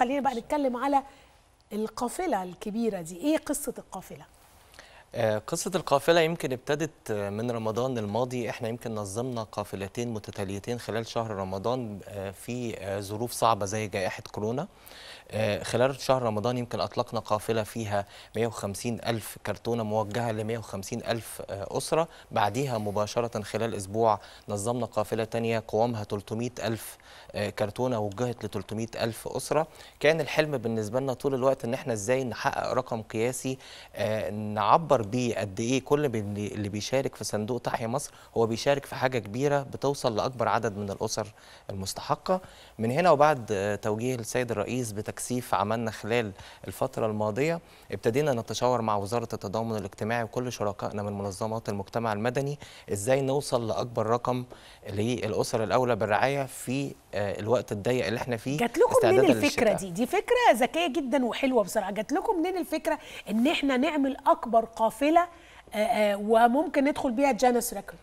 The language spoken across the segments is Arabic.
خلينا بقى نتكلم على القافله الكبيره دي ايه قصه القافله آه، قصة القافلة يمكن ابتدت آه، من رمضان الماضي احنا يمكن نظمنا قافلتين متتاليتين خلال شهر رمضان آه، في ظروف صعبة زي جائحة كورونا خلال شهر رمضان يمكن أطلقنا قافلة فيها 150 ألف كرتونة موجهة ل 150 ألف أسرة بعديها مباشرة خلال أسبوع نظمنا قافلة تانية قوامها 300 ألف كرتونة وجهت ل 300 ألف أسرة كان الحلم بالنسبة لنا طول الوقت أن احنا إزاي نحقق رقم قياسي نعبر بيفكر بيه قد ايه كل اللي بيشارك في صندوق تحيا مصر هو بيشارك في حاجه كبيره بتوصل لاكبر عدد من الاسر المستحقه من هنا وبعد توجيه السيد الرئيس بتكثيف عملنا خلال الفتره الماضيه ابتدينا نتشاور مع وزاره التضامن الاجتماعي وكل شركائنا من منظمات المجتمع المدني ازاي نوصل لاكبر رقم للاسر الاولى بالرعايه في آه، الوقت الضيق اللي احنا فيه جات لكم منين الفكره دي دي فكره ذكيه جدا وحلوه بصراحه جات لكم منين الفكره ان احنا نعمل اكبر قاعده قافله آه، آه، وممكن ندخل بيها جانس ريكورد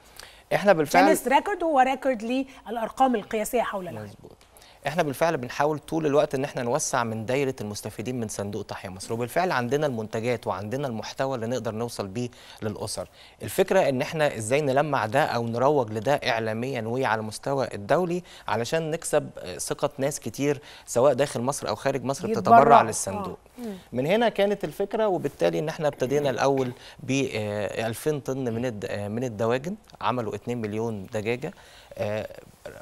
احنا بالفعل جانس ريكورد هو ريكورد للارقام القياسيه حول العالم مزبوط. احنا بالفعل بنحاول طول الوقت ان احنا نوسع من دايره المستفيدين من صندوق تحيا مصر وبالفعل عندنا المنتجات وعندنا المحتوى اللي نقدر نوصل بيه للاسر الفكره ان احنا ازاي نلمع ده او نروج لده اعلاميا وعلى المستوى الدولي علشان نكسب ثقه ناس كتير سواء داخل مصر او خارج مصر بتتبرع للصندوق اه. من هنا كانت الفكره وبالتالي ان احنا ابتدينا الاول ب 2000 آه، طن من آه، من الدواجن عملوا 2 مليون دجاجه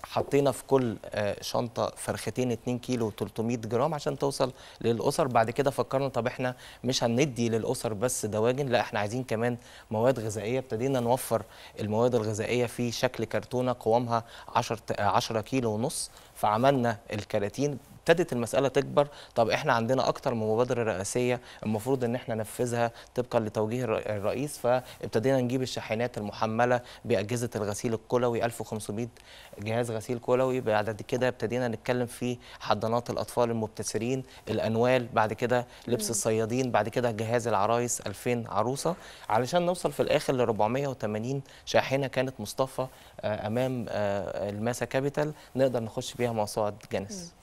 حطينا في كل شنطه فرختين 2 كيلو 300 جرام عشان توصل للاسر بعد كده فكرنا طب احنا مش هندي للاسر بس دواجن لا احنا عايزين كمان مواد غذائيه ابتدينا نوفر المواد الغذائيه في شكل كرتونه قوامها 10 10 كيلو ونص فعملنا الكراتين ابتدت المساله تكبر طب احنا عندنا اكتر من مبادره رئاسيه المفروض ان احنا ننفذها طبقا لتوجيه الرئيس فابتدينا نجيب الشاحنات المحمله باجهزه الغسيل الكلوي 1500 جهاز غسيل كلوي بعد كده ابتدينا نتكلم في حضانات الاطفال المبتسرين الانوال بعد كده لبس الصيادين بعد كده جهاز العرايس 2000 عروسه علشان نوصل في الاخر ل 480 شاحنه كانت مصطفى آه، امام آه، الماسا كابيتال نقدر نخش بيها موسوعه جنس